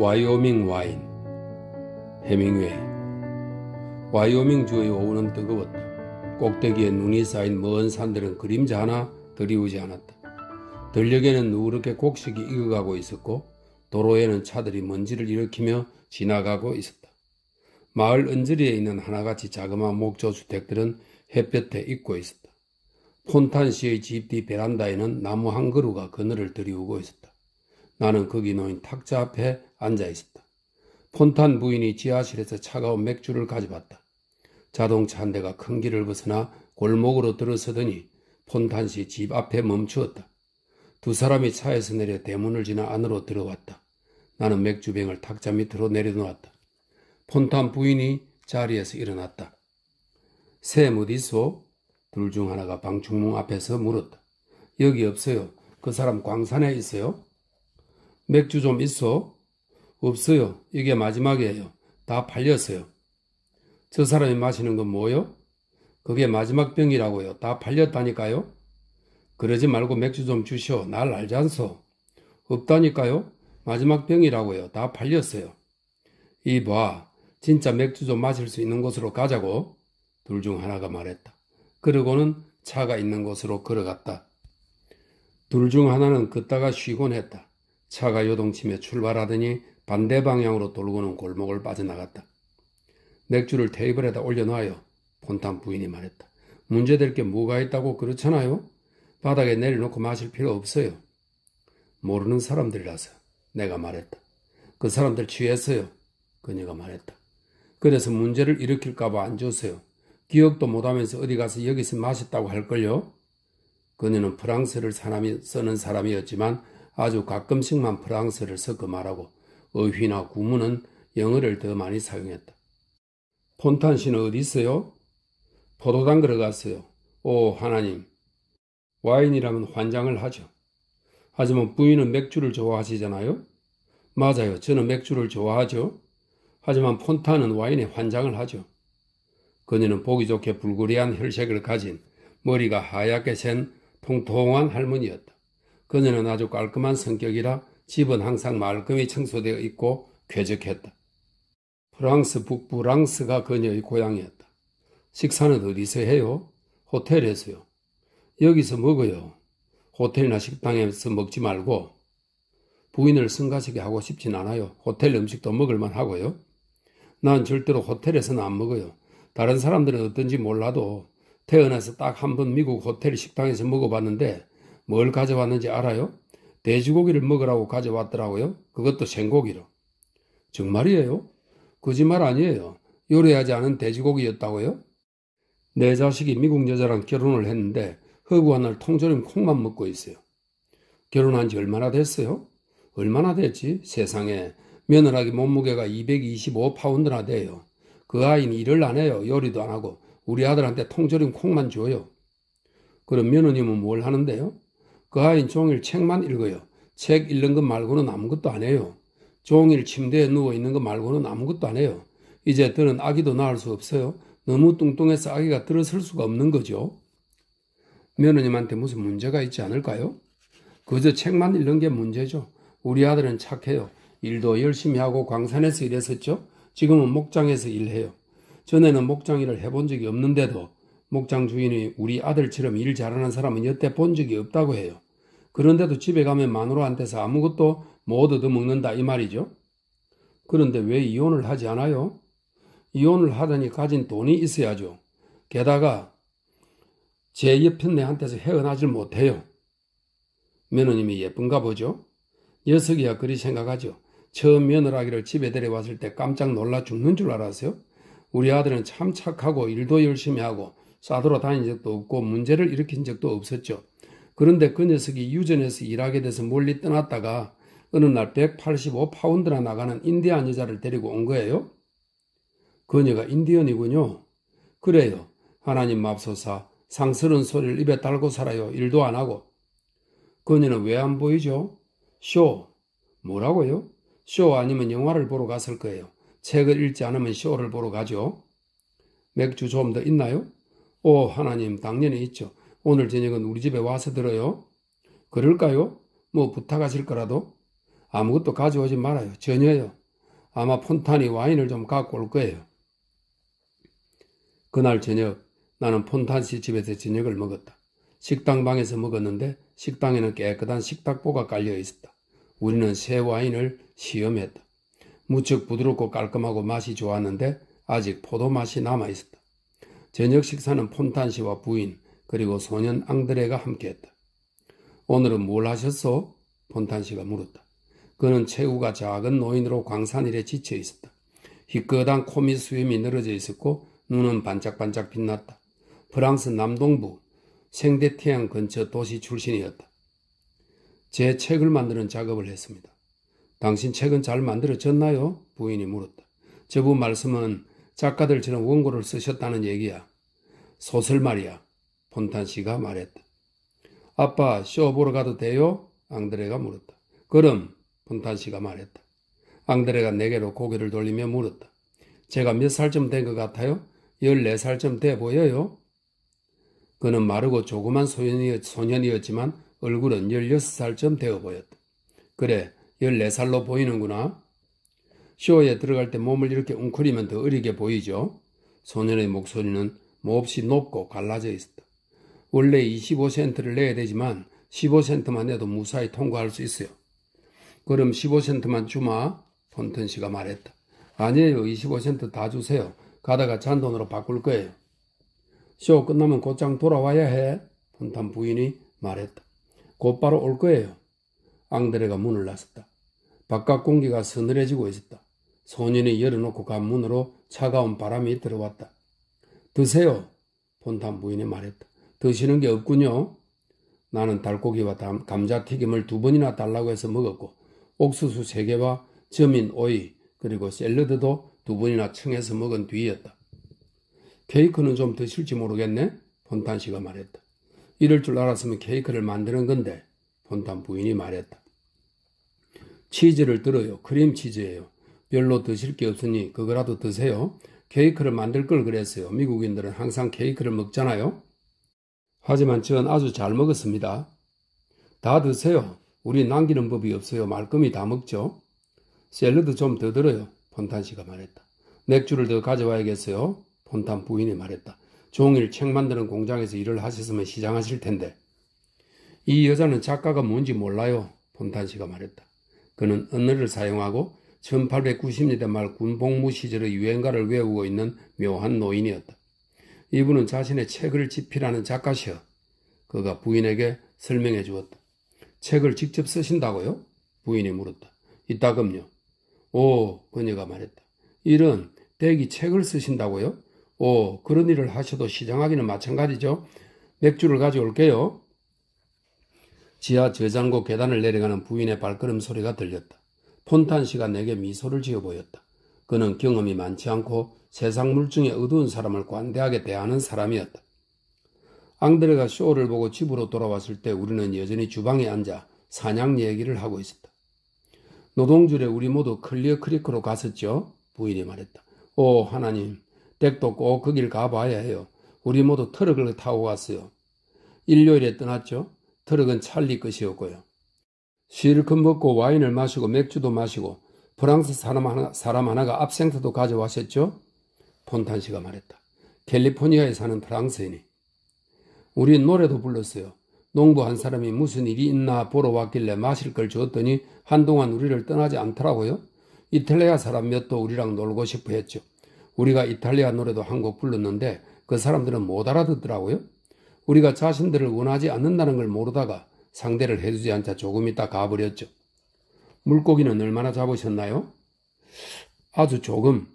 와이오밍 와인 해밍웨이 와이오밍 주의 오후는 뜨거웠다. 꼭대기에 눈이 쌓인 먼 산들은 그림자 하나 들이우지 않았다. 들녘에는 누렇게 곡식이 익어가고 있었고 도로에는 차들이 먼지를 일으키며 지나가고 있었다. 마을 은지리에 있는 하나같이 자그마한 목조 주택들은 햇볕에 익고 있었다. 폰탄시의 집 뒤 베란다에는 나무 한 그루가 그늘을 들이우고 있었다. 나는 거기 놓인 탁자 앞에 앉아 있었다. 폰탄 부인이 지하실에서 차가운 맥주를 가져왔다. 자동차 한 대가 큰 길을 벗어나 골목으로 들어서더니 폰탄 씨 집 앞에 멈추었다. 두 사람이 차에서 내려 대문을 지나 안으로 들어왔다. 나는 맥주병을 탁자 밑으로 내려놓았다. 폰탄 부인이 자리에서 일어났다. 샘어디어둘중 하나가 방충문 앞에서 물었다. 여기 없어요. 그 사람 광산에 있어요? 맥주 좀 있어? 없어요. 이게 마지막이에요. 다 팔렸어요. 저 사람이 마시는 건 뭐요? 그게 마지막 병이라고요. 다 팔렸다니까요. 그러지 말고 맥주 좀 주시오. 날알지않소 없다니까요. 마지막 병이라고요. 다 팔렸어요. 이봐. 진짜 맥주 좀 마실 수 있는 곳으로 가자고. 둘 중 하나가 말했다. 그러고는 차가 있는 곳으로 걸어갔다. 둘 중 하나는 걷다가 쉬곤 했다. 차가 요동치며 출발하더니 반대 방향으로 돌고는 골목을 빠져나갔다. 맥주를 테이블에다 올려놔요. 폰탄 부인이 말했다. 문제될 게 뭐가 있다고 그렇잖아요? 바닥에 내려놓고 마실 필요 없어요. 모르는 사람들이라서 내가 말했다. 그 사람들 취했어요. 그녀가 말했다. 그래서 문제를 일으킬까봐 안 줬어요. 기억도 못하면서 어디 가서 여기서 마셨다고 할걸요? 그녀는 프랑스를 사람이 쓰는 사람이었지만 아주 가끔씩만 프랑스를 섞어 말하고 어휘나 구문은 영어를 더 많이 사용했다. 폰탄 씨는 어디 있어요? 포도당 걸어갔어요. 오 하나님. 와인이라면 환장을 하죠. 하지만 부인은 맥주를 좋아하시잖아요. 맞아요. 저는 맥주를 좋아하죠. 하지만 폰탄은 와인에 환장을 하죠. 그녀는 보기 좋게 불구리한 혈색을 가진 머리가 하얗게 샌 통통한 할머니였다. 그녀는 아주 깔끔한 성격이라 집은 항상 말끔히 청소되어 있고 쾌적했다. 프랑스 북부랑스가 그녀의 고향이었다. 식사는 어디서 해요? 호텔에서요. 여기서 먹어요. 호텔이나 식당에서 먹지 말고 부인을 성가시게 하고 싶진 않아요. 호텔 음식도 먹을만 하고요. 난 절대로 호텔에서는 안 먹어요. 다른 사람들은 어떤지 몰라도 태어나서 딱 한 번 미국 호텔 식당에서 먹어봤는데 뭘 가져왔는지 알아요? 돼지고기를 먹으라고 가져왔더라고요. 그것도 생고기로. 정말이에요? 거짓말 아니에요. 요리하지 않은 돼지고기였다고요? 내 자식이 미국 여자랑 결혼을 했는데 허구한 날 통조림 콩만 먹고 있어요. 결혼한 지 얼마나 됐어요? 얼마나 됐지? 세상에 며느라기 몸무게가 225파운드나 돼요. 그 아이는 일을 안 해요. 요리도 안 하고 우리 아들한테 통조림 콩만 줘요. 그럼 며느님은 뭘 하는데요? 그 아이는 종일 책만 읽어요. 책 읽는 것 말고는 아무것도 안 해요. 종일 침대에 누워 있는 것 말고는 아무것도 안 해요. 이제 들은 아기도 낳을 수 없어요. 너무 뚱뚱해서 아기가 들어설 수가 없는 거죠. 며느님한테 무슨 문제가 있지 않을까요? 그저 책만 읽는 게 문제죠. 우리 아들은 착해요. 일도 열심히 하고 광산에서 일했었죠. 지금은 목장에서 일해요. 전에는 목장 일을 해본 적이 없는데도 목장 주인이 우리 아들처럼 일 잘하는 사람은 여태 본 적이 없다고 해요. 그런데도 집에 가면 마누라한테서 아무것도 못 얻어먹는다 이 말이죠. 그런데 왜 이혼을 하지 않아요? 이혼을 하더니 가진 돈이 있어야죠. 게다가 제 옆편네한테서 헤어나질 못해요. 며느님이 예쁜가 보죠? 녀석이야 그리 생각하죠. 처음 며느라기를 집에 데려왔을 때 깜짝 놀라 죽는 줄 알았어요. 우리 아들은 참 착하고 일도 열심히 하고 싸돌아 다닌 적도 없고 문제를 일으킨 적도 없었죠. 그런데 그 녀석이 유전에서 일하게 돼서 멀리 떠났다가 어느 날 185파운드나 나가는 인디안 여자를 데리고 온 거예요? 그녀가 인디언이군요. 그래요. 하나님 맙소사 상스러운 소리를 입에 달고 살아요. 일도 안 하고. 그녀는 왜 안 보이죠? 쇼. 뭐라고요? 쇼 아니면 영화를 보러 갔을 거예요. 책을 읽지 않으면 쇼를 보러 가죠. 맥주 좀 더 있나요? 오, 하나님, 당연히 있죠. 오늘 저녁은 우리 집에 와서 들어요. 그럴까요? 뭐 부탁하실 거라도? 아무것도 가져오지 말아요. 전혀요. 아마 폰탄이 와인을 좀 갖고 올 거예요. 그날 저녁, 나는 폰탄 씨 집에서 저녁을 먹었다. 식당 방에서 먹었는데 식당에는 깨끗한 식탁보가 깔려 있었다. 우리는 새 와인을 시험했다. 무척 부드럽고 깔끔하고 맛이 좋았는데 아직 포도 맛이 남아 있었다. 저녁 식사는 폰탄 씨와 부인 그리고 소년 앙드레가 함께했다. 오늘은 뭘 하셨소? 폰탄 씨가 물었다. 그는 체구가 작은 노인으로 광산일에 지쳐 있었다. 희끄한 코미 수염이 늘어져 있었고 눈은 반짝반짝 빛났다. 프랑스 남동부 생대태양 근처 도시 출신이었다. 제 책을 만드는 작업을 했습니다. 당신 책은 잘 만들어졌나요? 부인이 물었다. 저분 말씀은 작가들처럼 원고를 쓰셨다는 얘기야. 소설 말이야. 폰탄 씨가 말했다. 아빠, 쇼 보러 가도 돼요? 앙드레가 물었다. 그럼, 폰탄 씨가 말했다. 앙드레가 내게로 고개를 돌리며 물었다. 제가 몇 살쯤 된 것 같아요? 14살쯤 돼 보여요? 그는 마르고 조그만 소년이었, 지만 얼굴은 16살쯤 되어 보였다. 그래, 14살로 보이는구나. 쇼에 들어갈 때 몸을 이렇게 웅크리면 더 어리게 보이죠? 소년의 목소리는 몹시 높고 갈라져 있었다. 원래 25센트를 내야 되지만 15센트만 내도 무사히 통과할 수 있어요. 그럼 15센트만 주마? 폰튼 씨가 말했다. 아니에요. 25센트 다 주세요. 가다가 잔돈으로 바꿀 거예요. 쇼 끝나면 곧장 돌아와야 해. 폰탄 부인이 말했다. 곧바로 올 거예요. 앙드레가 문을 나섰다. 바깥 공기가 서늘해지고 있었다. 소년이 열어놓고 간 문으로 차가운 바람이 들어왔다. 드세요. 본탄 부인이 말했다. 드시는 게 없군요. 나는 달고기와 감자튀김을 두 번이나 달라고 해서 먹었고 옥수수 세 개와 점인 오이 그리고 샐러드도 두 번이나 청해서 먹은 뒤였다. 케이크는 좀 드실지 모르겠네. 본탄 씨가 말했다. 이럴 줄 알았으면 케이크를 만드는 건데 본탄 부인이 말했다. 치즈를 들어요. 크림 치즈예요. 별로 드실 게 없으니 그거라도 드세요. 케이크를 만들 걸 그랬어요. 미국인들은 항상 케이크를 먹잖아요. 하지만 저전 아주 잘 먹었습니다. 다 드세요. 우리 남기는 법이 없어요. 말끔히 다 먹죠. 샐러드 좀 더 들어요. 폰탄 씨가 말했다. 맥주를 더 가져와야겠어요. 폰탄 부인이 말했다. 종일 책 만드는 공장에서 일을 하셨으면 시장하실 텐데. 이 여자는 작가가 뭔지 몰라요. 폰탄 씨가 말했다. 그는 언어를 사용하고 1890년대 말 군복무 시절의 유행가를 외우고 있는 묘한 노인이었다. 이분은 자신의 책을 집필하는 작가시여. 그가 부인에게 설명해 주었다. 책을 직접 쓰신다고요? 부인이 물었다. 이따금요. 오, 그녀가 말했다. 일은 대기 책을 쓰신다고요? 오, 그런 일을 하셔도 시장하기는 마찬가지죠. 맥주를 가져올게요. 지하 저장고 계단을 내려가는 부인의 발걸음 소리가 들렸다. 폰탄 시가 내게 미소를 지어 보였다. 그는 경험이 많지 않고 세상 물증에 어두운 사람을 관대하게 대하는 사람이었다. 앙드레가 쇼를 보고 집으로 돌아왔을 때 우리는 여전히 주방에 앉아 사냥 얘기를 하고 있었다. 노동줄에 우리 모두 클리어 크리크로 갔었죠? 부인이 말했다. 오 하나님, 댁도 꼭 그 길 가봐야 해요. 우리 모두 트럭을 타고 갔어요. 일요일에 떠났죠? 트럭은 찰리 것이었고요. 실컷 먹고 와인을 마시고 맥주도 마시고 프랑스 사람 하나, 사람 하나가 압생터도 가져왔었죠? 폰탄 씨가 말했다. 캘리포니아에 사는 프랑스인이. 우리 노래도 불렀어요. 농부 한 사람이 무슨 일이 있나 보러 왔길래 마실 걸 줬더니 한동안 우리를 떠나지 않더라고요. 이탈리아 사람 몇도 우리랑 놀고 싶어 했죠. 우리가 이탈리아 노래도 한 곡 불렀는데 그 사람들은 못 알아듣더라고요. 우리가 자신들을 원하지 않는다는 걸 모르다가 상대를 해주지 않자 조금 있다 가버렸죠. 물고기는 얼마나 잡으셨나요? 아주 조금.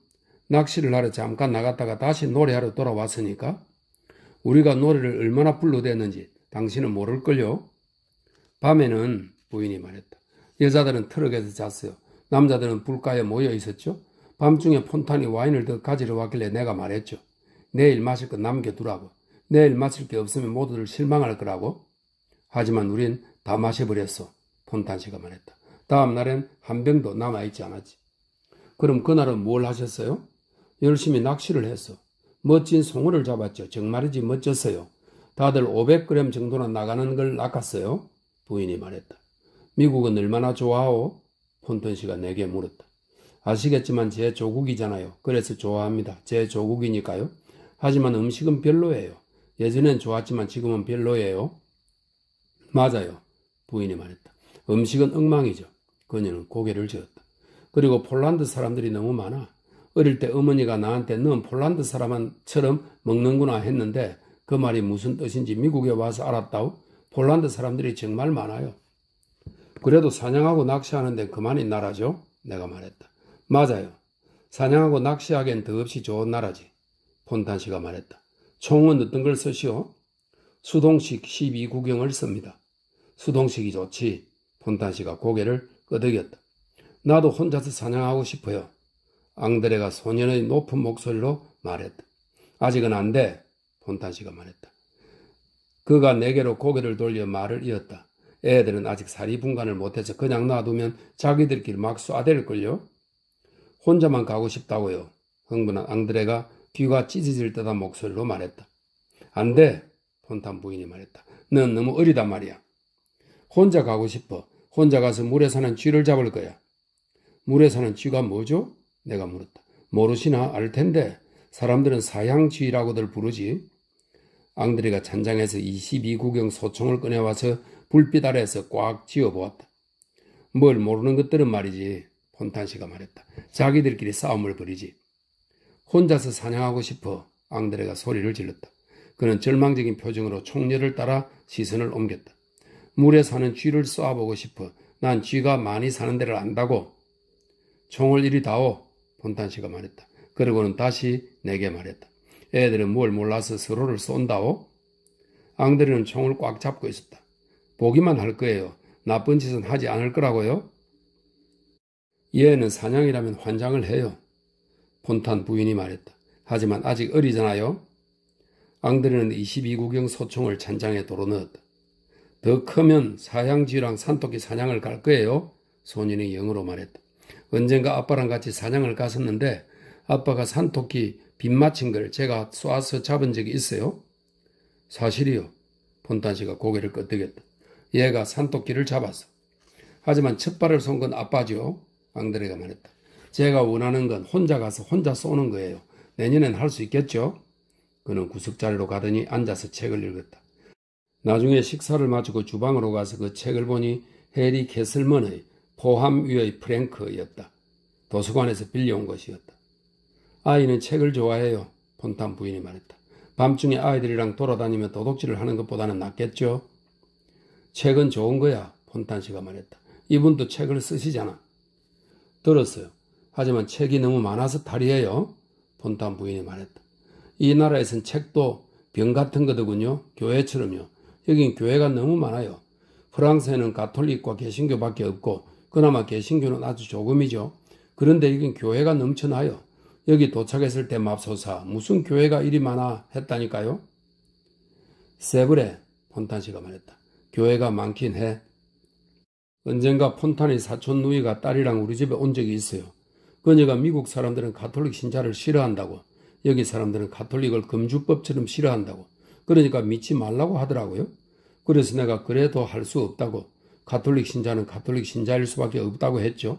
낚시를 하러 잠깐 나갔다가 다시 노래하러 돌아왔으니까 우리가 노래를 얼마나 불러댔는지 당신은 모를걸요? 밤에는 부인이 말했다. 여자들은 트럭에서 잤어요. 남자들은 불가에 모여 있었죠. 밤중에 폰탄이 와인을 더 가지러 왔길래 내가 말했죠. 내일 마실 거 남겨두라고. 내일 마실 게 없으면 모두들 실망할 거라고. 하지만 우린 다 마셔버렸어. 폰탄시가 말했다. 다음 날엔 한 병도 남아있지 않았지. 그럼 그날은 뭘 하셨어요? 열심히 낚시를 했어. 멋진 송어를 잡았죠. 정말이지 멋졌어요. 다들 500g 정도나 나가는 걸 낚았어요. 부인이 말했다. 미국은 얼마나 좋아하오? 폰턴 씨가 내게 물었다. 아시겠지만 제 조국이잖아요. 그래서 좋아합니다. 제 조국이니까요. 하지만 음식은 별로예요. 예전엔 좋았지만 지금은 별로예요. 맞아요. 부인이 말했다. 음식은 엉망이죠. 그녀는 고개를 저었다. 그리고 폴란드 사람들이 너무 많아. 어릴 때 어머니가 나한테 넌 폴란드 사람처럼 먹는구나 했는데 그 말이 무슨 뜻인지 미국에 와서 알았다오. 폴란드 사람들이 정말 많아요. 그래도 사냥하고 낚시하는데 그만인 나라죠? 내가 말했다. 맞아요. 사냥하고 낚시하기엔 더없이 좋은 나라지. 폰탄 씨가 말했다. 총은 어떤 걸 쓰시오? 수동식 12구경을 씁니다. 수동식이 좋지. 폰탄 씨가 고개를 끄덕였다. 나도 혼자서 사냥하고 싶어요. 앙드레가 소년의 높은 목소리로 말했다. 아직은 안 돼. 폰탄 씨가 말했다. 그가 내게로 고개를 돌려 말을 이었다. 애들은 아직 사리 분간을 못해서 그냥 놔두면 자기들끼리 막 쏴댈걸요? 혼자만 가고 싶다고요. 흥분한 앙드레가 귀가 찢어질 듯한 목소리로 말했다. 안 돼. 폰탄 부인이 말했다. 넌 너무 어리단 말이야. 혼자 가고 싶어. 혼자 가서 물에 사는 쥐를 잡을 거야. 물에 사는 쥐가 뭐죠? 내가 물었다. 모르시나 알 텐데 사람들은 사양쥐라고들 부르지. 앙드레가 찬장에서 22구경 소총을 꺼내와서 불빛 아래에서 꽉 쥐어보았다. 뭘 모르는 것들은 말이지. 폰탄 씨가 말했다. 자기들끼리 싸움을 벌이지. 혼자서 사냥하고 싶어. 앙드레가 소리를 질렀다. 그는 절망적인 표정으로 총녀를 따라 시선을 옮겼다. 물에 사는 쥐를 쏴보고 싶어. 난 쥐가 많이 사는 데를 안다고. 총을 이리 다오. 본탄 씨가 말했다. 그러고는 다시 내게 말했다. 애들은 뭘 몰라서 서로를 쏜다오? 앙드리는 총을 꽉 잡고 있었다. 보기만 할 거예요. 나쁜 짓은 하지 않을 거라고요? 얘는 사냥이라면 환장을 해요. 본탄 부인이 말했다. 하지만 아직 어리잖아요? 앙드리는 22구경 소총을 찬장에 도로 넣었다. 더 크면 사냥지랑 산토끼 사냥을 갈 거예요. 소년이 영어로 말했다. 언젠가 아빠랑 같이 사냥을 갔었는데 아빠가 산토끼 빗맞친걸 제가 쏴서 잡은 적이 있어요. 사실이요. 본단 씨가 고개를 끄덕였다. 얘가 산토끼를 잡았어. 하지만 첫 발을 쏜 건 아빠죠. 앙드레가 말했다. 제가 원하는 건 혼자 가서 혼자 쏘는 거예요. 내년엔 할 수 있겠죠? 그는 구석자리로 가더니 앉아서 책을 읽었다. 나중에 식사를 마치고 주방으로 가서 그 책을 보니 해리 캐슬먼의 포함 위의 프랭크였다. 도서관에서 빌려온 것이었다. 아이는 책을 좋아해요. 본탄 부인이 말했다. 밤중에 아이들이랑 돌아다니며 도둑질을 하는 것보다는 낫겠죠? 책은 좋은 거야. 본탄 씨가 말했다. 이분도 책을 쓰시잖아. 들었어요. 하지만 책이 너무 많아서 탈이에요. 본탄 부인이 말했다. 이 나라에선 책도 병 같은 거더군요. 교회처럼요. 여긴 교회가 너무 많아요. 프랑스에는 가톨릭과 개신교밖에 없고 그나마 개신교는 아주 조금이죠. 그런데 여긴 교회가 넘쳐나요. 여기 도착했을 때 맙소사 무슨 교회가 이리 많아 했다니까요. 세브레 폰탄 씨가 말했다. 교회가 많긴 해. 언젠가 폰탄의 사촌 누이가 딸이랑 우리 집에 온 적이 있어요. 그녀가 미국 사람들은 가톨릭 신자를 싫어한다고 여기 사람들은 가톨릭을 금주법처럼 싫어한다고 그러니까 믿지 말라고 하더라고요. 그래서 내가 그래도 할 수 없다고 가톨릭 신자는 가톨릭 신자일 수밖에 없다고 했죠.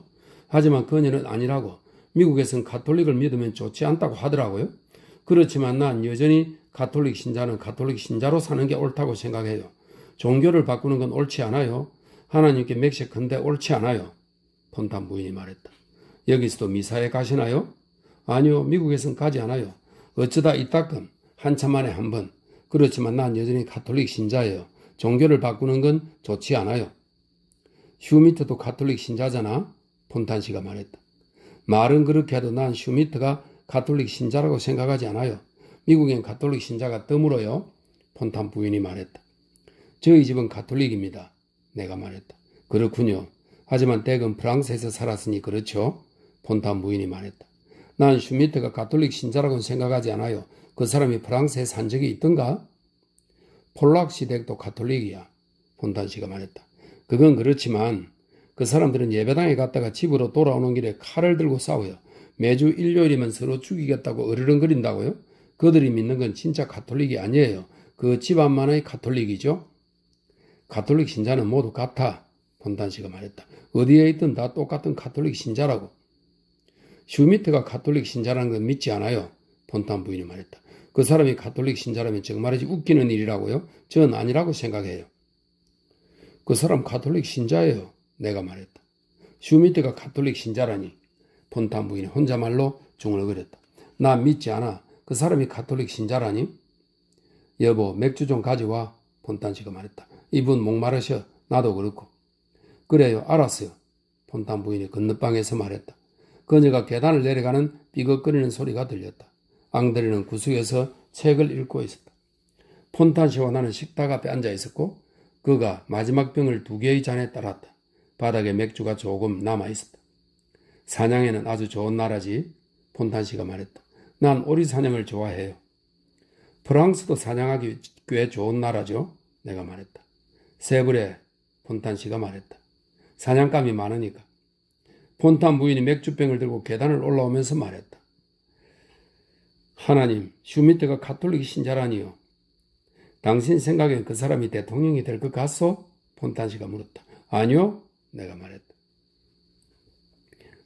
하지만 그녀는 아니라고 미국에선 가톨릭을 믿으면 좋지 않다고 하더라고요. 그렇지만 난 여전히 가톨릭 신자는 가톨릭 신자로 사는 게 옳다고 생각해요. 종교를 바꾸는 건 옳지 않아요. 하나님께 맥시큰데 옳지 않아요. 폰탄 부인이 말했다. 여기서도 미사에 가시나요? 아니요, 미국에선 가지 않아요. 어쩌다 이따금 한참 만에 한 번, 그렇지만 난 여전히 가톨릭 신자예요. 종교를 바꾸는 건 좋지 않아요. 슈미트도 가톨릭 신자잖아. 폰탄 씨가 말했다. 말은 그렇게 해도 난 슈미트가 가톨릭 신자라고 생각하지 않아요. 미국엔 가톨릭 신자가 드물어요. 폰탄 부인이 말했다. 저희 집은 가톨릭입니다. 내가 말했다. 그렇군요. 하지만 댁은 프랑스에서 살았으니 그렇죠. 폰탄 부인이 말했다. 난 슈미트가 가톨릭 신자라고 생각하지 않아요. 그 사람이 프랑스에 산 적이 있던가? 폴락 시댁도 가톨릭이야. 본탄 씨가 말했다. 그건 그렇지만 그 사람들은 예배당에 갔다가 집으로 돌아오는 길에 칼을 들고 싸워요. 매주 일요일이면 서로 죽이겠다고 어르렁거린다고요? 그들이 믿는 건 진짜 가톨릭이 아니에요. 그 집안만의 가톨릭이죠. 가톨릭 신자는 모두 같아. 본탄 씨가 말했다. 어디에 있든 다 똑같은 가톨릭 신자라고. 슈미트가 가톨릭 신자라는 건 믿지 않아요. 본탄 부인이 말했다. 그 사람이 가톨릭 신자라면 정말이지 웃기는 일이라고요? 전 아니라고 생각해요. 그 사람 가톨릭 신자예요. 내가 말했다. 슈미트가 가톨릭 신자라니. 폰탄 부인이 혼자말로 중얼거렸다. 나 믿지 않아. 그 사람이 가톨릭 신자라니? 여보, 맥주 좀 가져와. 폰탄 씨가 말했다. 이분 목마르셔. 나도 그렇고. 그래요. 알았어요. 폰탄 부인이 건너방에서 말했다. 그녀가 계단을 내려가는 삐걱거리는 소리가 들렸다. 앙드레는 구석에서 책을 읽고 있었다. 폰탄시와 나는 식탁 앞에 앉아 있었고 그가 마지막 병을 두 개의 잔에 따랐다. 바닥에 맥주가 조금 남아 있었다. 사냥에는 아주 좋은 나라지 폰탄시가 말했다. 난 오리 사냥을 좋아해요. 프랑스도 사냥하기 꽤 좋은 나라죠. 내가 말했다. 세브레 폰탄시가 말했다. 사냥감이 많으니까. 폰탄 부인이 맥주병을 들고 계단을 올라오면서 말했다. 하나님, 슈미트가 가톨릭 신자라니요. 당신 생각엔 그 사람이 대통령이 될 것 같소? 폰탄 씨가 물었다. 아니요, 내가 말했다.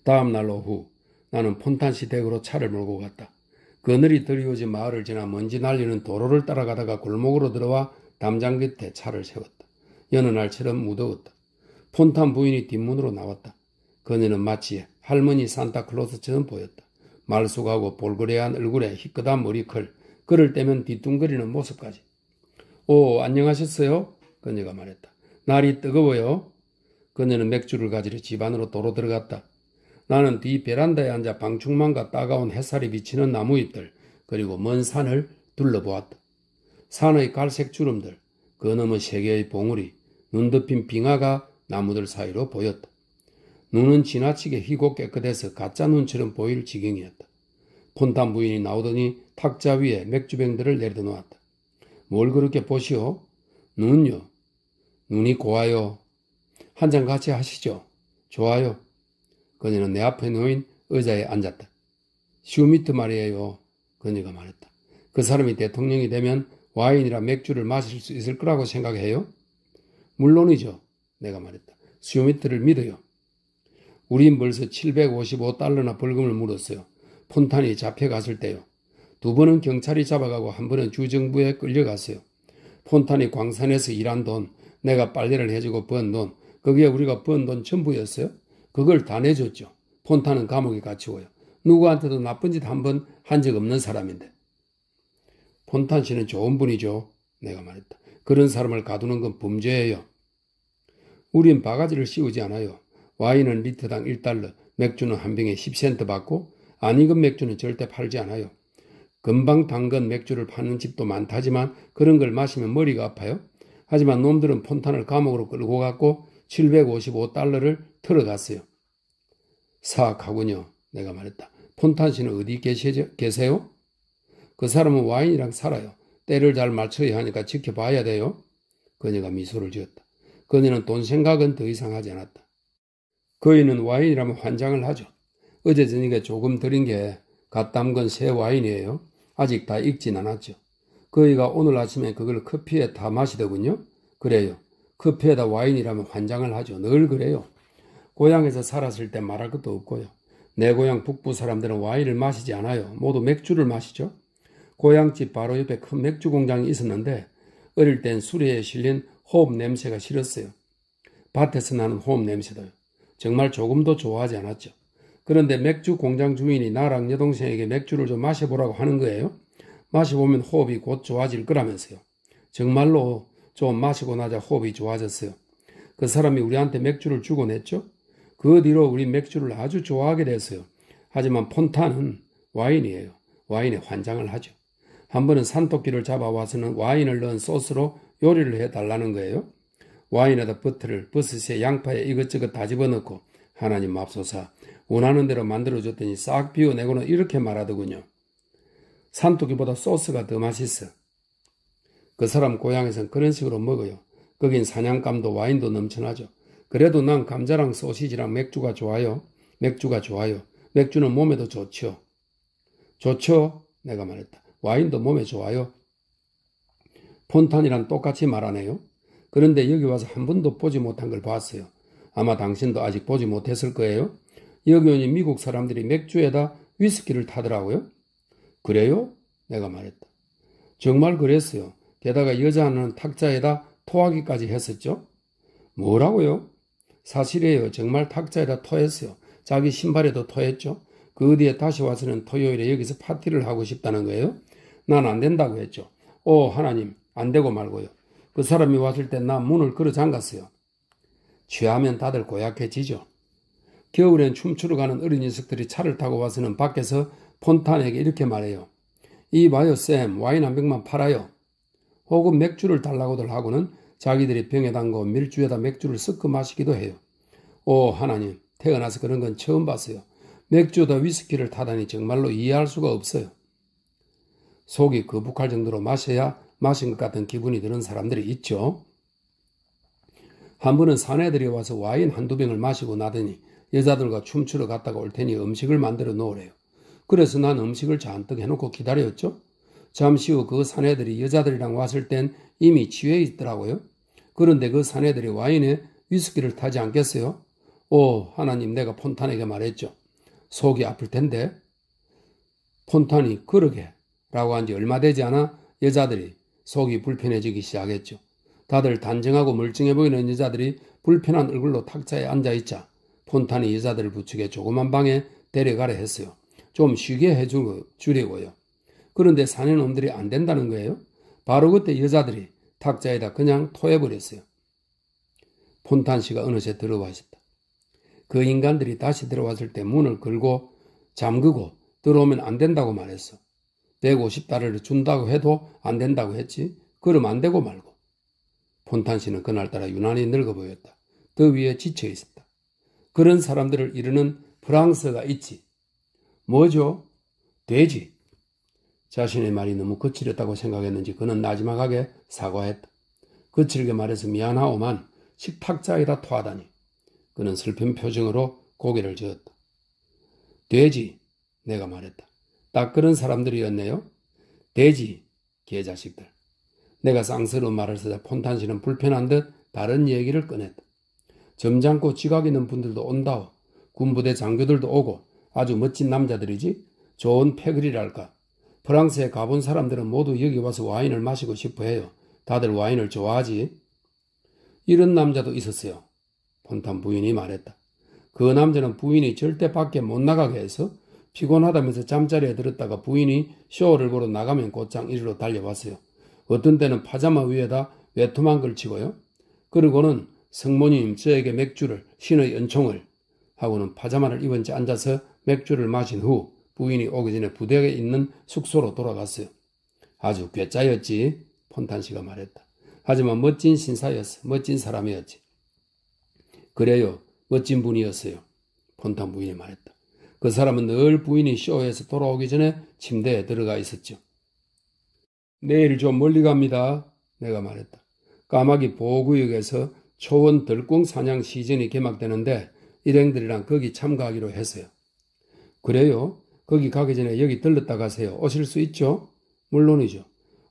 다음 날 오후 나는 폰탄 씨 댁으로 차를 몰고 갔다. 그늘이 들이오지 마을을 지나 먼지 날리는 도로를 따라가다가 골목으로 들어와 담장 밑에 차를 세웠다. 여느 날처럼 무더웠다. 폰탄 부인이 뒷문으로 나왔다. 그녀는 마치 할머니 산타클로스처럼 보였다. 말쑥하고 볼그레한 얼굴에 희끗한 머리클, 그를 떼면 뒤뚱거리는 모습까지. 오, 안녕하셨어요? 그녀가 말했다. 날이 뜨거워요. 그녀는 맥주를 가지러 집 안으로 도로 들어갔다. 나는 뒤 베란다에 앉아 방충망과 따가운 햇살이 비치는 나무잎들, 그리고 먼 산을 둘러보았다. 산의 갈색 주름들, 그 너머 세계의 봉우리, 눈 덮인 빙하가 나무들 사이로 보였다. 눈은 지나치게 희고 깨끗해서 가짜 눈처럼 보일 지경이었다. 혼탄 부인이 나오더니 탁자 위에 맥주병들을 내려다 놓았다. 뭘 그렇게 보시오? 눈요. 눈이 고와요. 한잔 같이 하시죠. 좋아요. 그녀는 내 앞에 놓인 의자에 앉았다. 시우미트 말이에요. 그녀가 말했다. 그 사람이 대통령이 되면 와인이라 맥주를 마실 수 있을 거라고 생각해요? 물론이죠. 내가 말했다. 시우미트를 믿어요. 우린 벌써 755달러나 벌금을 물었어요. 폰탄이 잡혀갔을 때요. 두 번은 경찰이 잡아가고 한 번은 주정부에 끌려갔어요. 폰탄이 광산에서 일한 돈, 내가 빨래를 해주고 번 돈, 그게 우리가 번 돈 전부였어요. 그걸 다 내줬죠. 폰탄은 감옥에 갇히고요. 누구한테도 나쁜 짓 한 번 한 적 없는 사람인데. 폰탄 씨는 좋은 분이죠. 내가 말했다. 그런 사람을 가두는 건 범죄예요. 우린 바가지를 씌우지 않아요. 와인은 리터당 1달러, 맥주는 한 병에 10센트 받고 안 익은 맥주는 절대 팔지 않아요. 금방 담근 맥주를 파는 집도 많다지만 그런 걸 마시면 머리가 아파요. 하지만 놈들은 폰탄을 감옥으로 끌고 갔고 755달러를 털어갔어요. 사악하군요. 내가 말했다. 폰탄 씨는 어디 계세요? 그 사람은 와인이랑 살아요. 때를 잘 맞춰야 하니까 지켜봐야 돼요. 그녀가 미소를 지었다. 그녀는 돈 생각은 더 이상 하지 않았다. 그이는 와인이라면 환장을 하죠. 어제 저녁에 조금 드린 게갓 담근 새 와인이에요. 아직 다 익진 않았죠. 그이가 오늘 아침에 그걸 커피에 다 마시더군요. 그래요. 커피에다 와인이라면 환장을 하죠. 늘 그래요. 고향에서 살았을 때 말할 것도 없고요. 내 고향 북부 사람들은 와인을 마시지 않아요. 모두 맥주를 마시죠. 고향집 바로 옆에 큰 맥주 공장이 있었는데 어릴 땐 수레에 실린 호흡 냄새가 싫었어요. 밭에서 나는 호흡 냄새도 정말 조금도 좋아하지 않았죠. 그런데 맥주 공장 주인이 나랑 여동생에게 맥주를 좀 마셔보라고 하는 거예요. 마셔보면 호흡이 곧 좋아질 거라면서요. 정말로 좀 마시고 나자 호흡이 좋아졌어요. 그 사람이 우리한테 맥주를 주곤 했죠. 그 뒤로 우리 맥주를 아주 좋아하게 됐어요. 하지만 폰타는 와인이에요. 와인에 환장을 하죠. 한 번은 산토끼를 잡아와서는 와인을 넣은 소스로 요리를 해달라는 거예요. 와인에다 버터를, 버섯에 양파에 이것저것 다 집어넣고 하나님 앞소사 원하는 대로 만들어줬더니 싹 비워내고는 이렇게 말하더군요. 산토끼보다 소스가 더 맛있어. 그 사람 고향에선 그런 식으로 먹어요. 거긴 사냥감도 와인도 넘쳐나죠. 그래도 난 감자랑 소시지랑 맥주가 좋아요. 맥주가 좋아요. 맥주는 몸에도 좋죠. 좋죠? 내가 말했다. 와인도 몸에 좋아요. 폰탄이랑 똑같이 말하네요. 그런데 여기 와서 한 번도 보지 못한 걸 봤어요. 아마 당신도 아직 보지 못했을 거예요. 여교니 미국 사람들이 맥주에다 위스키를 타더라고요. 그래요? 내가 말했다. 정말 그랬어요. 게다가 여자는 탁자에다 토하기까지 했었죠. 뭐라고요? 사실이에요. 정말 탁자에다 토했어요. 자기 신발에도 토했죠. 그 뒤에 다시 와서는 토요일에 여기서 파티를 하고 싶다는 거예요. 난 안 된다고 했죠. 오 하나님 안 되고 말고요. 그 사람이 왔을 때 나 문을 걸어 잠갔어요. 취하면 다들 고약해지죠. 겨울엔 춤추러 가는 어린 녀석들이 차를 타고 와서는 밖에서 폰탄에게 이렇게 말해요. 이 봐요 쌤 와인 한 병만 팔아요. 혹은 맥주를 달라고들 하고는 자기들이 병에 담고 밀주에다 맥주를 섞어 마시기도 해요. 오 하나님 태어나서 그런 건 처음 봤어요. 맥주에다 위스키를 타다니 정말로 이해할 수가 없어요. 속이 거북할 정도로 마셔야 마신 것 같은 기분이 드는 사람들이 있죠. 한분은 사내들이 와서 와인 한두 병을 마시고 나더니 여자들과 춤추러 갔다가 올 테니 음식을 만들어 놓으래요. 그래서 난 음식을 잔뜩 해놓고 기다렸죠. 잠시 후 그 사내들이 여자들이랑 왔을 땐 이미 취해 있더라고요. 그런데 그 사내들이 와인에 위스키를 타지 않겠어요? 오, 하나님 내가 폰탄에게 말했죠. 속이 아플 텐데. 폰탄이 그러게 라고 한 지 얼마 되지 않아 여자들이 속이 불편해지기 시작했죠. 다들 단정하고 멀쩡해 보이는 여자들이 불편한 얼굴로 탁자에 앉아있자 폰탄이 여자들을 부축해 조그만 방에 데려가려 했어요. 좀 쉬게 해주고 주려고요. 그런데 사내놈들이 안 된다는 거예요. 바로 그때 여자들이 탁자에다 그냥 토해버렸어요. 폰탄 씨가 어느새 들어와셨다. 그 인간들이 다시 들어왔을 때 문을 걸고 잠그고 들어오면 안 된다고 말했어. 150달러를 준다고 해도 안 된다고 했지. 그럼 안 되고 말고. 폰탄 씨는 그날따라 유난히 늙어 보였다. 더위에 지쳐 있었다. 그런 사람들을 이르는 프랑스가 있지. 뭐죠? 돼지. 자신의 말이 너무 거칠었다고 생각했는지 그는 마지막하게 사과했다. 거칠게 말해서 미안하오만 식탁자이다 토하다니. 그는 슬픈 표정으로 고개를 저었다. 돼지, 내가 말했다. 딱 그런 사람들이었네요. 돼지, 개자식들. 내가 쌍스러운 말을 쓰자 폰탄씨는 불편한 듯 다른 얘기를 꺼냈다. 점잖고 지각 있는 분들도 온다오. 군부대 장교들도 오고 아주 멋진 남자들이지 좋은 패그리랄까 프랑스에 가본 사람들은 모두 여기 와서 와인을 마시고 싶어 해요. 다들 와인을 좋아하지. 이런 남자도 있었어요. 본탄 부인이 말했다. 그 남자는 부인이 절대 밖에 못 나가게 해서 피곤하다면서 잠자리에 들었다가 부인이 쇼를 보러 나가면 곧장 이리로 달려왔어요. 어떤 때는 파자마 위에다 외투만 걸치고요. 그리고는 성모님 저에게 맥주를 신의 연총을 하고는 파자마를 입은 채 앉아서 맥주를 마신 후 부인이 오기 전에 부대에 있는 숙소로 돌아갔어요. 아주 괴짜였지 폰탄 씨가 말했다. 하지만 멋진 신사였어. 멋진 사람이었지. 그래요. 멋진 분이었어요. 폰탄 부인이 말했다. 그 사람은 늘 부인이 쇼에서 돌아오기 전에 침대에 들어가 있었죠. 내일 좀 멀리 갑니다. 내가 말했다. 까마귀 보호구역에서 초원 들궁 사냥 시즌이 개막되는데 일행들이랑 거기 참가하기로 했어요. 그래요? 거기 가기 전에 여기 들렀다 가세요. 오실 수 있죠? 물론이죠.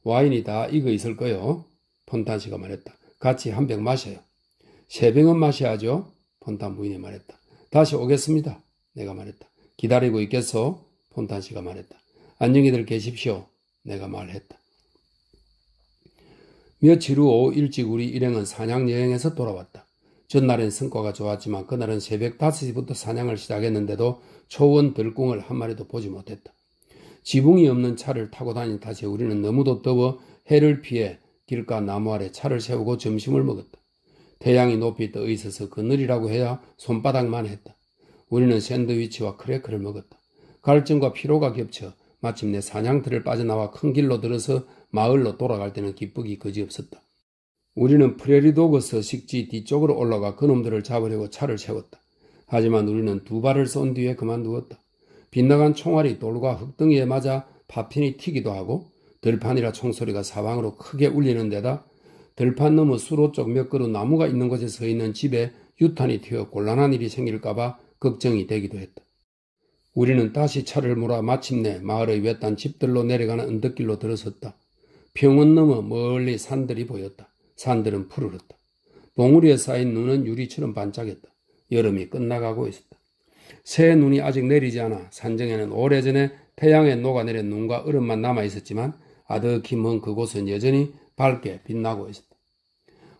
와인이 다 이거 있을 거요. 폰탄 씨가 말했다. 같이 한 병 마셔요. 세 병은 마셔야죠. 폰탄 부인이 말했다. 다시 오겠습니다. 내가 말했다. 기다리고 있겠소? 폰탄 씨가 말했다. 안녕히들 계십시오. 내가 말했다. 며칠 후 오후 일찍 우리 일행은 사냥 여행에서 돌아왔다. 전날엔 성과가 좋았지만 그날은 새벽 5시부터 사냥을 시작했는데도 초원 들꿍을 한 마리도 보지 못했다. 지붕이 없는 차를 타고 다닌 탓에 우리는 너무도 더워 해를 피해 길가 나무 아래 차를 세우고 점심을 먹었다. 태양이 높이 떠 있어서 그늘이라고 해야 손바닥만 했다. 우리는 샌드위치와 크래커를 먹었다. 갈증과 피로가 겹쳐 마침내 사냥터를 빠져나와 큰 길로 들어서 마을로 돌아갈 때는 기쁘기 거지없었다 우리는 프레리도그서 식지 뒤쪽으로 올라가 그놈들을 잡으려고 차를 세웠다. 하지만 우리는 두 발을 쏜 뒤에 그만두었다. 빗나간 총알이 돌과 흙덩이에 맞아 파핀이 튀기도 하고 들판이라 총소리가 사방으로 크게 울리는 데다 들판 너머 수로 쪽 몇 그루 나무가 있는 곳에 서 있는 집에 유탄이 튀어 곤란한 일이 생길까봐 걱정이 되기도 했다. 우리는 다시 차를 몰아 마침내 마을의 외딴 집들로 내려가는 언덕길로 들어섰다. 평원 넘어 멀리 산들이 보였다. 산들은 푸르렀다. 봉우리에 쌓인 눈은 유리처럼 반짝였다. 여름이 끝나가고 있었다. 새해 눈이 아직 내리지 않아 산정에는 오래전에 태양에 녹아내린 눈과 얼음만 남아있었지만 아득히 먼 그곳은 여전히 밝게 빛나고 있었다.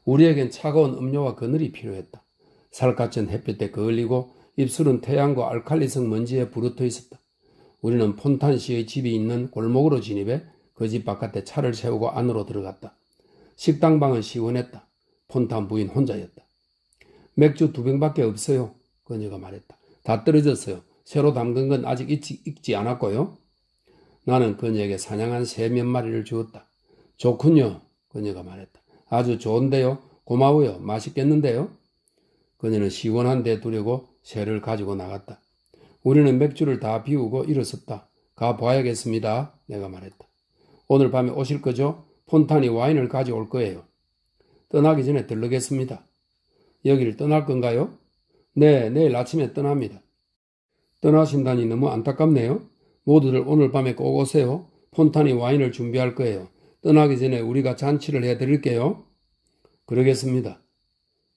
우리에겐 차가운 음료와 그늘이 필요했다. 살갗은 햇볕에 그을리고 입술은 태양과 알칼리성 먼지에 부르터 있었다. 우리는 폰탄시의 집이 있는 골목으로 진입해 그집 바깥에 차를 세우고 안으로 들어갔다. 식당방은 시원했다. 폰탄 부인 혼자였다. 맥주 두 병밖에 없어요. 그녀가 말했다. 다 떨어졌어요. 새로 담근 건 아직 익지, 익지 않았고요. 나는 그녀에게 사냥한 새 몇 마리를 주었다. 좋군요. 그녀가 말했다. 아주 좋은데요. 고마워요. 맛있겠는데요. 그녀는 시원한 데 두려고 새를 가지고 나갔다. 우리는 맥주를 다 비우고 일어섰다. 가 봐야겠습니다. 내가 말했다. 오늘 밤에 오실 거죠? 폰타니 와인을 가져올 거예요. 떠나기 전에 들르겠습니다. 여기를 떠날 건가요? 네, 내일 아침에 떠납니다. 떠나신다니 너무 안타깝네요. 모두들 오늘 밤에 꼭 오세요. 폰타니 와인을 준비할 거예요. 떠나기 전에 우리가 잔치를 해드릴게요. 그러겠습니다.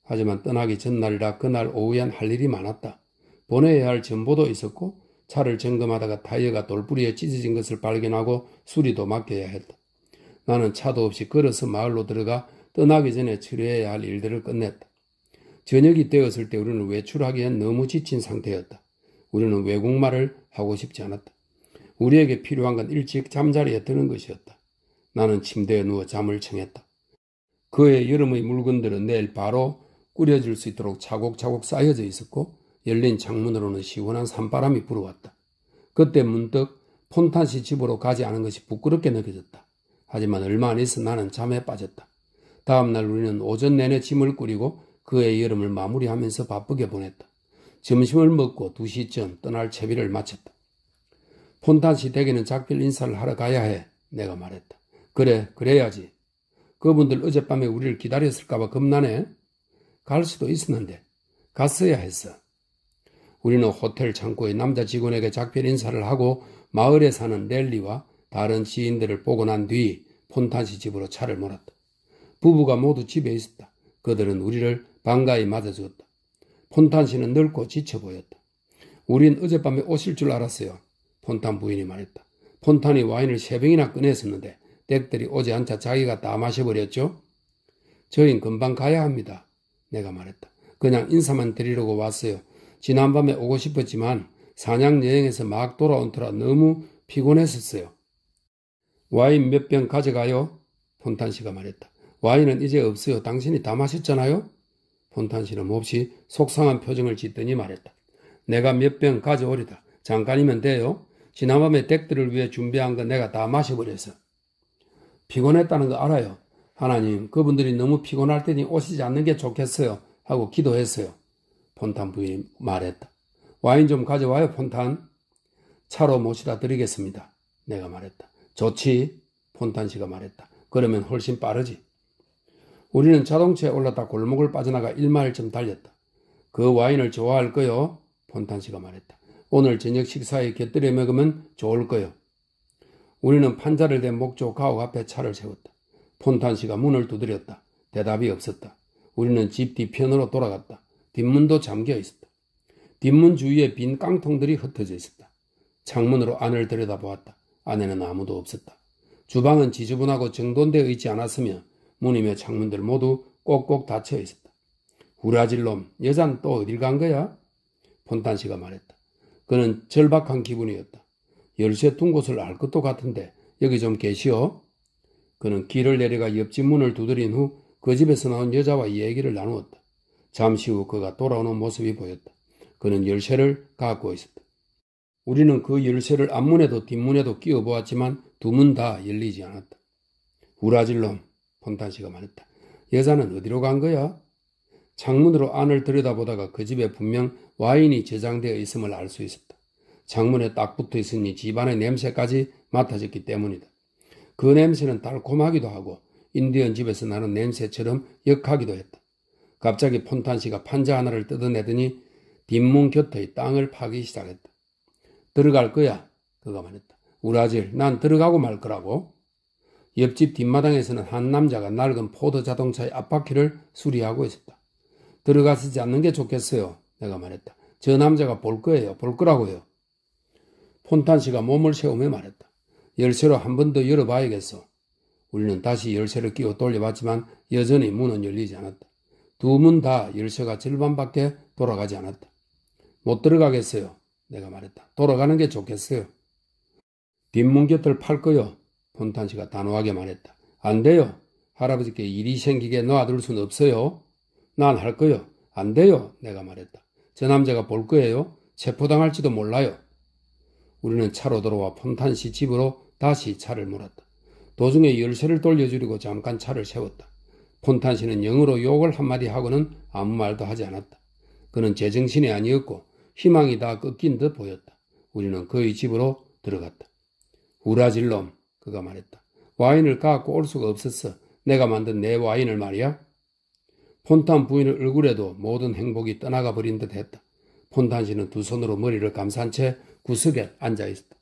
하지만 떠나기 전날이라 그날 오후엔 할 일이 많았다. 보내야 할 정보도 있었고 차를 점검하다가 타이어가 돌부리에 찢어진 것을 발견하고 수리도 맡겨야 했다. 나는 차도 없이 걸어서 마을로 들어가 떠나기 전에 처리해야 할 일들을 끝냈다. 저녁이 되었을 때 우리는 외출하기엔 너무 지친 상태였다. 우리는 외국말을 하고 싶지 않았다. 우리에게 필요한 건 일찍 잠자리에 드는 것이었다. 나는 침대에 누워 잠을 청했다. 그의 여름의 물건들은 내일 바로 꾸려질 수 있도록 차곡차곡 쌓여져 있었고 열린 창문으로는 시원한 산바람이 불어왔다. 그때 문득 폰탄 씨 집으로 가지 않은 것이 부끄럽게 느껴졌다. 하지만 얼마 안 있어 나는 잠에 빠졌다. 다음날 우리는 오전 내내 짐을 꾸리고 그의 여름을 마무리하면서 바쁘게 보냈다. 점심을 먹고 2시쯤 떠날 채비를 마쳤다. 폰탄 씨 댁에는 작별 인사를 하러 가야 해. 내가 말했다. 그래, 그래야지. 그분들 어젯밤에 우리를 기다렸을까봐 겁나네. 갈 수도 있었는데 갔어야 했어. 우리는 호텔 창고에 남자 직원에게 작별 인사를 하고 마을에 사는 렐리와 다른 지인들을 보고 난 뒤 폰탄시 집으로 차를 몰았다. 부부가 모두 집에 있었다. 그들은 우리를 반가이 맞아주었다. 폰탄시는 늙고 지쳐 보였다. 우린 어젯밤에 오실 줄 알았어요. 폰탄 부인이 말했다. 폰탄이 와인을 세 병이나 꺼냈었는데 댁들이 오지 않자 자기가 다 마셔버렸죠? 저희는 금방 가야 합니다. 내가 말했다. 그냥 인사만 드리려고 왔어요. 지난밤에 오고 싶었지만 사냥 여행에서 막 돌아온 터라 너무 피곤했었어요. 와인 몇 병 가져가요? 폰탄 씨가 말했다. 와인은 이제 없어요. 당신이 다 마셨잖아요? 폰탄 씨는 몹시 속상한 표정을 짓더니 말했다. 내가 몇 병 가져오리다. 잠깐이면 돼요. 지난밤에 댁들을 위해 준비한 거 내가 다 마셔버려서. 피곤했다는 거 알아요. 하나님, 그분들이 너무 피곤할 테니 오시지 않는 게 좋겠어요. 하고 기도했어요. 폰탄 부인이 말했다. 와인 좀 가져와요, 폰탄. 차로 모시다 드리겠습니다. 내가 말했다. 좋지, 폰탄 씨가 말했다. 그러면 훨씬 빠르지. 우리는 자동차에 올랐다 골목을 빠져나가 1마일쯤 달렸다. 그 와인을 좋아할 거요? 폰탄 씨가 말했다. 오늘 저녁 식사에 곁들여 먹으면 좋을 거요. 우리는 판자를 댄 목조 가옥 앞에 차를 세웠다. 폰탄 씨가 문을 두드렸다. 대답이 없었다. 우리는 집 뒤편으로 돌아갔다. 뒷문도 잠겨 있었다. 뒷문 주위에 빈 깡통들이 흩어져 있었다. 창문으로 안을 들여다보았다. 안에는 아무도 없었다. 주방은 지저분하고 정돈되어 있지 않았으며 문이며 창문들 모두 꼭꼭 닫혀 있었다. 후라질 놈, 여잔 또 어딜 간 거야? 폰탄 씨가 말했다. 그는 절박한 기분이었다. 열쇠 둔 곳을 알 것도 같은데 여기 좀 계시오. 그는 길을 내려가 옆집 문을 두드린 후 그 집에서 나온 여자와 얘기를 나누었다. 잠시 후 그가 돌아오는 모습이 보였다. 그는 열쇠를 갖고 있었다. 우리는 그 열쇠를 앞문에도 뒷문에도 끼워 보았지만 두 문 다 열리지 않았다. 우라질놈, 폰탄 씨가 말했다. 여자는 어디로 간 거야? 창문으로 안을 들여다보다가 그 집에 분명 와인이 저장되어 있음을 알 수 있었다. 창문에 딱 붙어 있으니 집안의 냄새까지 맡아졌기 때문이다. 그 냄새는 달콤하기도 하고 인디언 집에서 나는 냄새처럼 역하기도 했다. 갑자기 폰탄씨가 판자 하나를 뜯어내더니 뒷문 곁에 땅을 파기 시작했다. 들어갈 거야. 그가 말했다. 우라질, 난 들어가고 말 거라고. 옆집 뒷마당에서는 한 남자가 낡은 포드 자동차의 앞바퀴를 수리하고 있었다. 들어가시지 않는 게 좋겠어요. 내가 말했다. 저 남자가 볼 거예요. 볼 거라고요. 폰탄 씨가 몸을 세우며 말했다. 열쇠로 한 번 더 열어봐야겠어. 우리는 다시 열쇠를 끼워 돌려봤지만 여전히 문은 열리지 않았다. 두문다 열쇠가 절반밖에 돌아가지 않았다. 못 들어가겠어요. 내가 말했다. 돌아가는 게 좋겠어요. 뒷문 곁을 팔 거요. 폰탄 씨가 단호하게 말했다. 안 돼요. 할아버지께 일이 생기게 놔둘 순 없어요. 난 할 거요. 안 돼요. 내가 말했다. 저 남자가 볼 거예요. 체포당할지도 몰라요. 우리는 차로 돌아와 폰탄 씨 집으로 다시 차를 몰았다. 도중에 열쇠를 돌려주려고 잠깐 차를 세웠다. 폰탄 씨는 영어로 욕을 한마디 하고는 아무 말도 하지 않았다. 그는 제정신이 아니었고 희망이 다 꺾인 듯 보였다. 우리는 그의 집으로 들어갔다. 우라질놈, 그가 말했다. 와인을 갖고 올 수가 없었어. 내가 만든 내 와인을 말이야. 폰탄 부인의 얼굴에도 모든 행복이 떠나가 버린 듯 했다. 폰탄 씨는 두 손으로 머리를 감싼 채 구석에 앉아 있었다.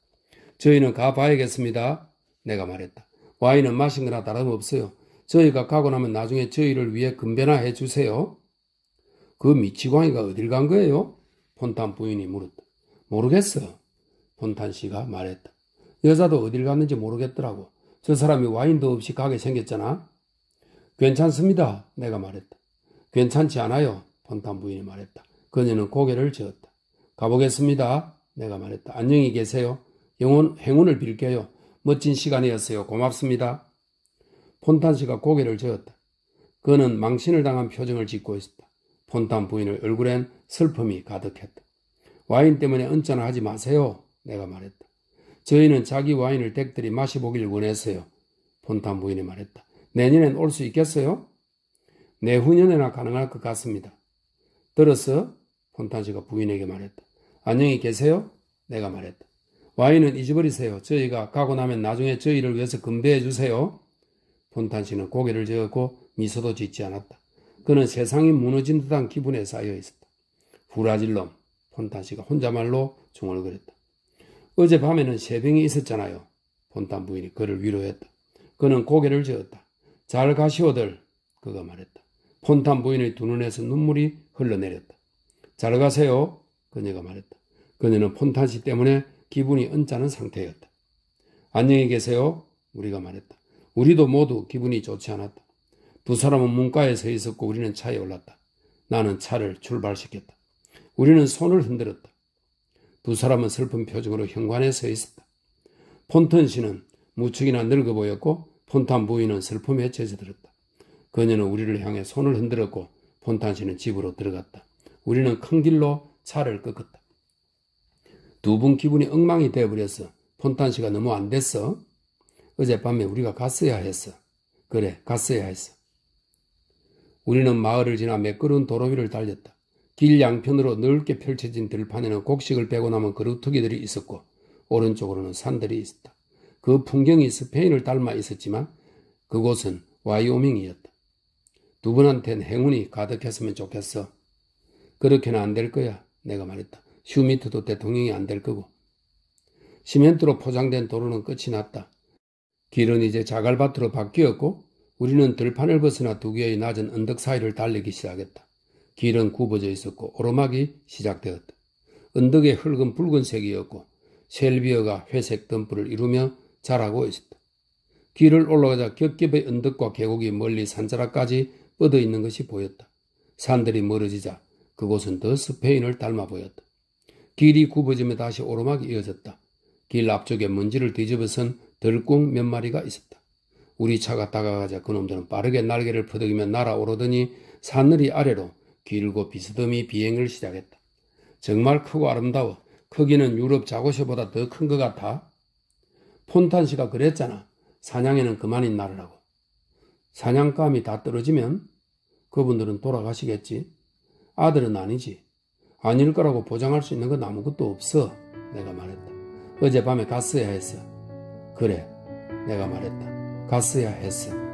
저희는 가봐야겠습니다. 내가 말했다. 와인은 마신 거나 다름없어요. 저희가 가고 나면 나중에 저희를 위해 금배나 해주세요. 그 미치광이가 어딜 간 거예요? 폰탄 부인이 물었다. 모르겠어. 폰탄 씨가 말했다. 여자도 어딜 갔는지 모르겠더라고. 저 사람이 와인도 없이 가게 생겼잖아. 괜찮습니다. 내가 말했다. 괜찮지 않아요. 폰탄 부인이 말했다. 그녀는 고개를 저었다. 가보겠습니다. 내가 말했다. 안녕히 계세요. 영혼, 행운을 빌게요. 멋진 시간이었어요. 고맙습니다. 폰탄 씨가 고개를 저었다. 그는 망신을 당한 표정을 짓고 있었다. 폰탄 부인의 얼굴엔 슬픔이 가득했다. 와인 때문에 언짢아하지 마세요. 내가 말했다. 저희는 자기 와인을 댁들이 마셔보길 원했어요. 폰탄 부인이 말했다. 내년엔 올 수 있겠어요? 내후년에나 가능할 것 같습니다. 들었어? 폰탄 씨가 부인에게 말했다. 안녕히 계세요? 내가 말했다. 와인은 잊어버리세요. 저희가 가고 나면 나중에 저희를 위해서 금배해 주세요. 혼탄 씨는 고개를 저었고 미소도 짓지 않았다. 그는 세상이 무너진 듯한 기분에 쌓여 있었다. 후라질 놈, 폰탄 씨가 혼자말로 중얼거렸다. 어젯밤에는 새병이 있었잖아요. 폰탄 부인이 그를 위로했다. 그는 고개를 저었다. 잘 가시오들, 그가 말했다. 폰탄 부인의 두 눈에서 눈물이 흘러내렸다. 잘 가세요, 그녀가 말했다. 그녀는 폰탄 씨 때문에 기분이 언짢은 상태였다. 안녕히 계세요, 우리가 말했다. 우리도 모두 기분이 좋지 않았다. 두 사람은 문가에 서 있었고 우리는 차에 올랐다. 나는 차를 출발시켰다. 우리는 손을 흔들었다. 두 사람은 슬픈 표정으로 현관에 서 있었다. 폰턴 씨는 무척이나 늙어 보였고 폰탄 부인은 슬픔에 젖어들었다. 그녀는 우리를 향해 손을 흔들었고 폰탄 씨는 집으로 들어갔다. 우리는 큰 길로 차를 꺾었다. 두 분 기분이 엉망이 되어버려서 폰탄 씨가 너무 안 됐어? 어젯밤에 우리가 갔어야 했어. 그래, 갔어야 했어. 우리는 마을을 지나 매끄러운 도로 위를 달렸다. 길 양편으로 넓게 펼쳐진 들판에는 곡식을 빼고 남은 그루터기들이 있었고 오른쪽으로는 산들이 있었다. 그 풍경이 스페인을 닮아 있었지만 그곳은 와이오밍이었다. 두 분한텐 행운이 가득했으면 좋겠어. 그렇게는 안 될 거야. 내가 말했다. 슈미트도 대통령이 안 될 거고. 시멘트로 포장된 도로는 끝이 났다. 길은 이제 자갈밭으로 바뀌었고 우리는 들판을 벗어나 두 개의 낮은 언덕 사이를 달리기 시작했다. 길은 굽어져 있었고 오르막이 시작되었다. 언덕의 흙은 붉은색이었고 셀비어가 회색 덤불을 이루며 자라고 있었다. 길을 올라가자 겹겹의 언덕과 계곡이 멀리 산자락까지 뻗어 있는 것이 보였다. 산들이 멀어지자 그곳은 더 스페인을 닮아 보였다. 길이 굽어지며 다시 오르막이 이어졌다. 길 앞쪽에 먼지를 뒤집어선 들꿈 몇 마리가 있었다. 우리 차가 다가가자 그놈들은 빠르게 날개를 퍼덕이며 날아오르더니 사늘이 아래로 길고 비스듬히 비행을 시작했다. 정말 크고 아름다워. 크기는 유럽 자고시보다더 큰 것 같아. 폰탄 씨가 그랬잖아. 사냥에는 그만인 날이라고. 사냥감이 다 떨어지면 그분들은 돌아가시겠지. 아들은 아니지. 아닐 거라고 보장할 수 있는 건 아무것도 없어. 내가 말했다. 어젯밤에 갔어야 했어. 그래, 내가 말했다. 가어야 했어.